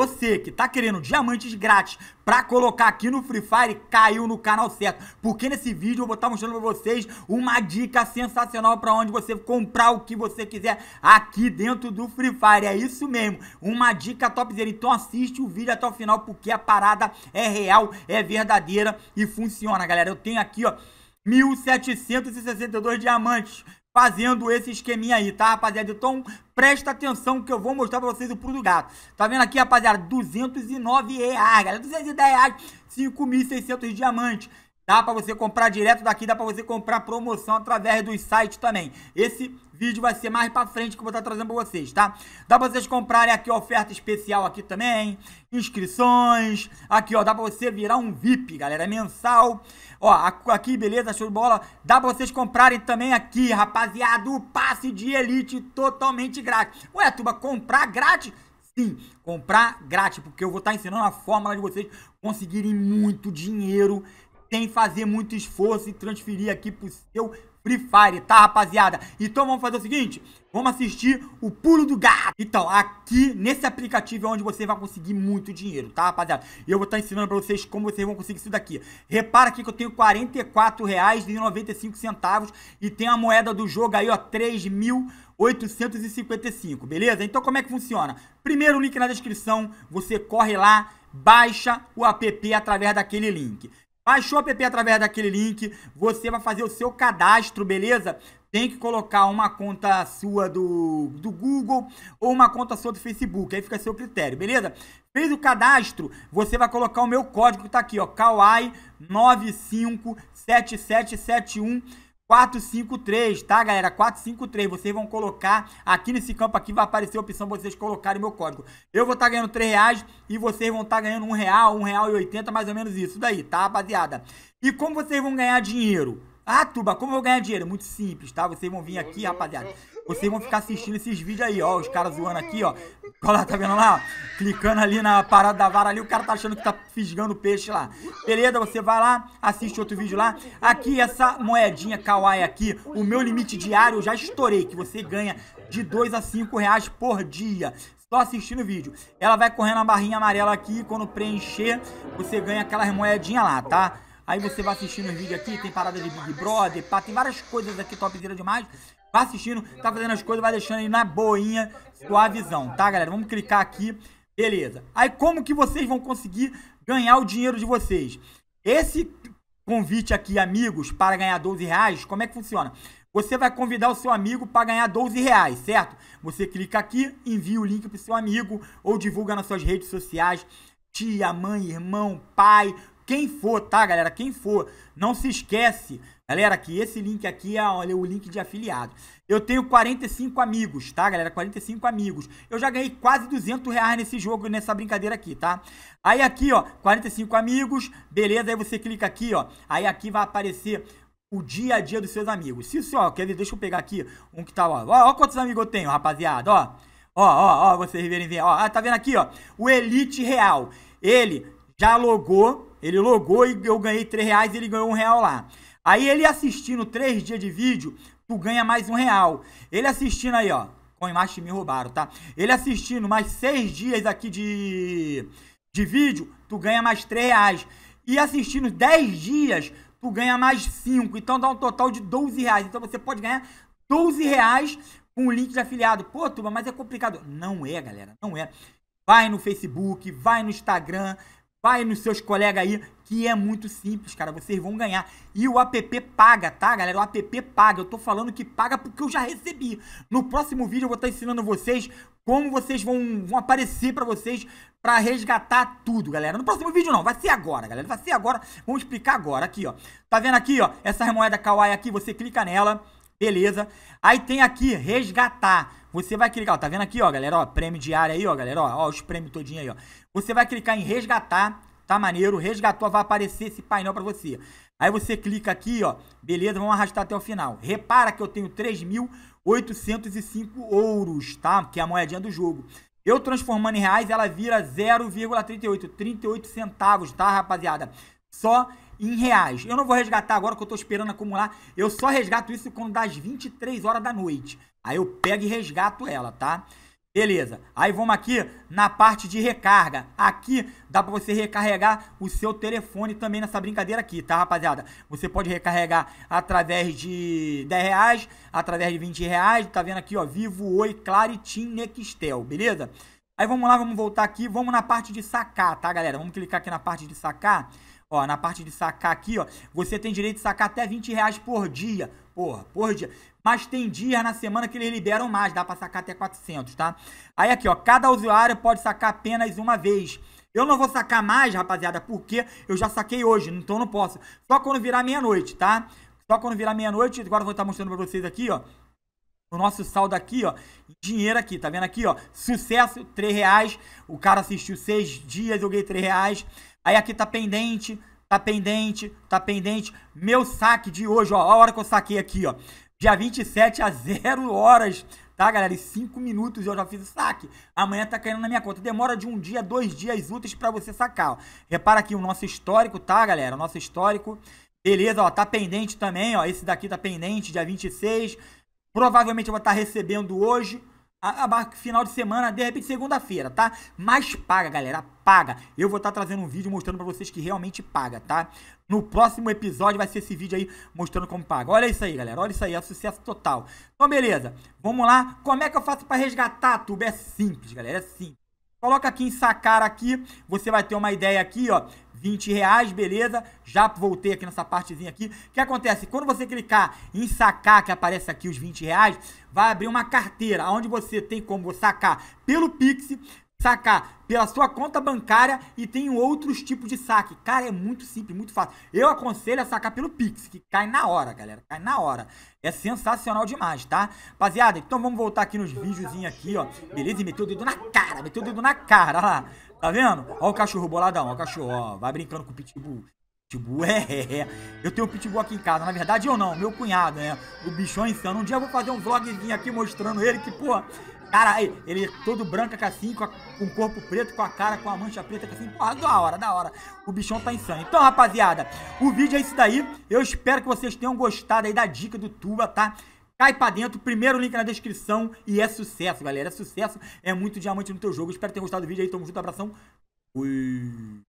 Você que tá querendo diamantes grátis pra colocar aqui no Free Fire, caiu no canal certo. Porque nesse vídeo eu vou estar tá mostrando pra vocês uma dica sensacional pra onde você comprar o que você quiser aqui dentro do Free Fire. É isso mesmo, uma dica topzera. Então assiste o vídeo até o final porque a parada é real, é verdadeira e funciona, galera. Eu tenho aqui, ó, 1.762 diamantes fazendo esse esqueminha aí, tá, rapaziada? Então, presta atenção que eu vou mostrar pra vocês o pulo do gato. Tá vendo aqui, rapaziada? 209 reais, galera. 210 reais, 5.600 diamantes. Dá para você comprar direto daqui, dá para você comprar promoção através dos sites também. Esse vídeo vai ser mais para frente que eu vou estar trazendo para vocês, tá? Dá para vocês comprarem aqui oferta especial aqui também, inscrições, aqui ó, dá para você virar um VIP, galera, é mensal. Ó, aqui beleza, show de bola. Dá para vocês comprarem também aqui, rapaziada, o passe de elite totalmente grátis. Ué, tuba, comprar grátis? Sim, comprar grátis, porque eu vou estar ensinando a fórmula de vocês conseguirem muito dinheiro sem fazer muito esforço e transferir aqui pro seu Free Fire, tá, rapaziada? Então vamos fazer o seguinte, vamos assistir o Pulo do Gato. Então, aqui nesse aplicativo é onde você vai conseguir muito dinheiro, tá, rapaziada? E eu vou estar tá ensinando pra vocês como vocês vão conseguir isso daqui. Repara aqui que eu tenho R$44,95 e tem a moeda do jogo aí, ó, 3.855 beleza? Então como é que funciona? Primeiro link na descrição, você corre lá, baixa o app através daquele link. Baixou o app através daquele link, você vai fazer o seu cadastro, beleza? Tem que colocar uma conta sua do, do Google ou uma conta sua do Facebook, aí fica a seu critério, beleza? Fez o cadastro, você vai colocar o meu código que tá aqui, ó, kawai 957771 453, tá, galera? 453. Vocês vão colocar aqui nesse campo aqui, vai aparecer a opção vocês colocarem meu código. Eu vou estar tá ganhando 3 reais e vocês vão estar tá ganhando 1 real, 1 real e 80, mais ou menos isso daí, tá, rapaziada? E como vocês vão ganhar dinheiro? Ah, Tuba, como eu vou ganhar dinheiro? É muito simples, tá? Vocês vão vir aqui, rapaziada. Vocês vão ficar assistindo esses vídeos aí, ó. Os caras zoando aqui, ó. Olha lá, tá vendo lá? Clicando ali na parada da vara ali, o cara tá achando que tá fisgando peixe lá. Beleza, você vai lá, assiste outro vídeo lá. Aqui, essa moedinha kawaii aqui, o meu limite diário eu já estourei, que você ganha de 2 a 5 reais por dia. Só assistindo o vídeo. Ela vai correndo a barrinha amarela aqui, quando preencher, você ganha aquelas moedinhas lá, Tá? Aí você vai assistindo o vídeo aqui, tem parada de Big Brother, pá, tem várias coisas aqui topzera demais. Vai assistindo, tá fazendo as coisas, vai deixando aí na boinha sua visão, tá, galera? Vamos clicar aqui, beleza. Aí como que vocês vão conseguir ganhar o dinheiro de vocês? Esse convite aqui, amigos, para ganhar 12 reais, como é que funciona? Você vai convidar o seu amigo para ganhar 12 reais, certo? Você clica aqui, envia o link para o seu amigo ou divulga nas suas redes sociais, tia, mãe, irmão, pai, quem for, tá, galera? Quem for, não se esquece, galera, que esse link aqui é olha, o link de afiliado. Eu tenho 45 amigos, tá, galera? 45 amigos. Eu já ganhei quase 200 reais nesse jogo, nessa brincadeira aqui, tá? Aí aqui, ó, 45 amigos, beleza? Aí você clica aqui, ó. Aí aqui vai aparecer o dia a dia dos seus amigos. Se isso, ó, quer ver? Deixa eu pegar aqui um que tá, ó. Ó, ó quantos amigos eu tenho, rapaziada, ó. Ó, ó, ó, vocês verem ver. Ó, ah, tá vendo aqui, ó? O Elite Real. Ele já logou ele logou e eu ganhei 3 reais e ele ganhou um real lá. Aí ele assistindo 3 dias de vídeo, tu ganha mais um real. Ele assistindo aí, ó. Com imagem me roubaram, tá? Ele assistindo mais 6 dias aqui de, de vídeo, tu ganha mais 3 reais. E assistindo 10 dias, tu ganha mais 5. Então dá um total de 12 reais. Então você pode ganhar 12 reais com o link de afiliado. Pô, turma, mas é complicado. Não é, galera. Não é. Vai no Facebook, vai no Instagram, Vai nos seus colegas aí, que é muito simples, cara. Vocês vão ganhar. E o app paga, tá, galera? O app paga. Eu tô falando que paga porque eu já recebi. No próximo vídeo eu vou estar tá ensinando vocês como vocês vão, vão aparecer para vocês para resgatar tudo, galera. No próximo vídeo não, vai ser agora, galera. Vai ser agora. Vamos explicar agora aqui, ó. Tá vendo aqui, ó? Essa moeda Kawaii aqui, você clica nela. Beleza. Aí tem aqui, resgatar. Você vai clicar, ó, tá vendo aqui, ó, galera, ó, prêmio diário aí, ó, galera, ó, ó os prêmios todinho aí, ó. Você vai clicar em resgatar, tá maneiro, resgatou, vai aparecer esse painel pra você. Aí você clica aqui, ó, beleza, vamos arrastar até o final. Repara que eu tenho 3.805 ouros, tá? Que é a moedinha do jogo. Eu transformando em reais, ela vira 0,38, 38 centavos, tá, rapaziada? Só em reais. Eu não vou resgatar agora que eu tô esperando acumular. Eu só resgato isso quando dá as 23 horas da noite. Aí eu pego e resgato ela, tá? Beleza. Aí vamos aqui na parte de recarga. Aqui dá para você recarregar o seu telefone também nessa brincadeira aqui, tá, rapaziada? Você pode recarregar através de 10 reais, através de 20 reais. Tá vendo aqui, ó, Vivo, Oi, Claritin, e Nextel, beleza? Aí vamos lá, vamos voltar aqui. Vamos na parte de sacar, tá, galera? Vamos clicar aqui na parte de sacar. Ó, na parte de sacar aqui, ó, você tem direito de sacar até 20 reais por dia. Porra, por dia. Mas tem dias na semana que eles liberam mais, dá pra sacar até 400, tá? Aí aqui, ó, cada usuário pode sacar apenas uma vez. Eu não vou sacar mais, rapaziada, porque eu já saquei hoje, então não posso. Só quando virar meia-noite, tá? Só quando virar meia-noite, agora eu vou estar mostrando pra vocês aqui, ó o nosso saldo aqui, ó, dinheiro aqui, tá vendo aqui, ó, sucesso, 3 reais, o cara assistiu 6 dias, eu ganhei 3 reais, aí aqui tá pendente, tá pendente, tá pendente, meu saque de hoje, ó, a hora que eu saquei aqui, ó, dia 27 a 0 horas, tá, galera, em 5 minutos eu já fiz o saque, amanhã tá caindo na minha conta, demora de um dia, dois dias úteis para você sacar, ó. repara aqui o nosso histórico, tá, galera, o nosso histórico, beleza, ó, tá pendente também, ó, esse daqui tá pendente, dia 26, Provavelmente eu vou estar recebendo hoje, a, a, final de semana, de repente segunda-feira, tá? Mas paga, galera, paga. Eu vou estar trazendo um vídeo mostrando para vocês que realmente paga, tá? No próximo episódio vai ser esse vídeo aí mostrando como paga. Olha isso aí, galera, olha isso aí, é sucesso total. Então, beleza, vamos lá. Como é que eu faço para resgatar, tuba? É simples, galera, é simples. Coloca aqui em sacar aqui, você vai ter uma ideia aqui, ó, 20 reais, beleza? Já voltei aqui nessa partezinha aqui. O que acontece? Quando você clicar em sacar, que aparece aqui os 20 reais, vai abrir uma carteira onde você tem como sacar pelo Pix, sacar pela sua conta bancária e tem outros tipos de saque. Cara, é muito simples, muito fácil. Eu aconselho a sacar pelo Pix, que cai na hora, galera. Cai na hora. É sensacional demais, tá? Rapaziada, então vamos voltar aqui nos videozinhos aqui, ó. Beleza? E meteu o dedo na cara, meteu o dedo na cara, olha lá. Tá vendo? Ó o cachorro boladão, ó o cachorro, ó. Vai brincando com o pitbull. Pitbull, é, é, é, Eu tenho um pitbull aqui em casa, na verdade eu não, meu cunhado, né? O bichão insano. Um dia eu vou fazer um vlogzinho aqui mostrando ele que, pô, Cara, ele é todo branco assim, com, a, com o corpo preto, com a cara, com a mancha preta assim. Porra, da hora, da hora. O bichão tá insano. Então, rapaziada, o vídeo é isso daí. Eu espero que vocês tenham gostado aí da dica do Tuba, tá? Cai pra dentro, primeiro link na descrição e é sucesso, galera. É sucesso, é muito diamante no teu jogo. Espero ter gostado do vídeo aí. Tamo junto, abração. Fui.